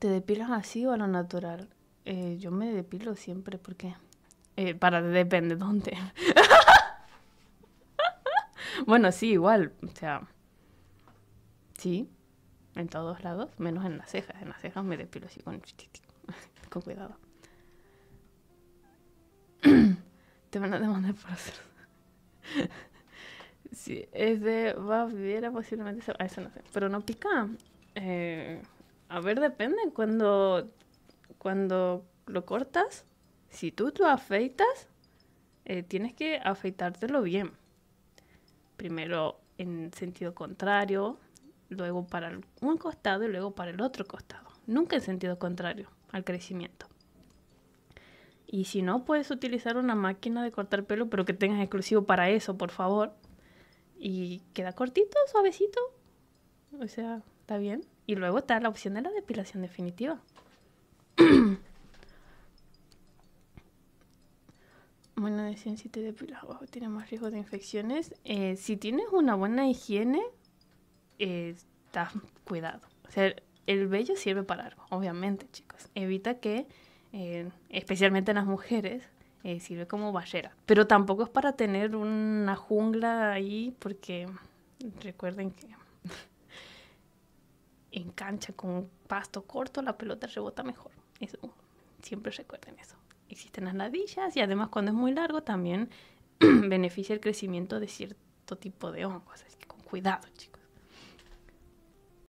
¿Te depilas así o a lo natural? Eh, yo me depilo siempre porque... Eh, para, depende dónde. bueno, sí, igual. O sea... Sí, en todos lados, menos en las cejas. En las cejas me depilo así con, con cuidado. Te van a demandar por hacer... sí, es de... Va a posiblemente... eso no sé. Pero no pica. Eh... A ver, depende. Cuando, cuando lo cortas, si tú lo afeitas, eh, tienes que afeitártelo bien. Primero en sentido contrario, luego para un costado y luego para el otro costado. Nunca en sentido contrario al crecimiento. Y si no, puedes utilizar una máquina de cortar pelo, pero que tengas exclusivo para eso, por favor. Y queda cortito, suavecito. O sea, está bien. Y luego está la opción de la depilación definitiva. bueno, decían si te depilas o tiene más riesgo de infecciones. Eh, si tienes una buena higiene, eh, estás cuidado. O sea, el vello sirve para algo, obviamente, chicos. Evita que, eh, especialmente en las mujeres, eh, sirve como barrera. Pero tampoco es para tener una jungla ahí, porque recuerden que en cancha con pasto corto, la pelota rebota mejor. Eso, siempre recuerden eso. Existen las ladillas y además cuando es muy largo también beneficia el crecimiento de cierto tipo de hongos. Así que con cuidado, chicos.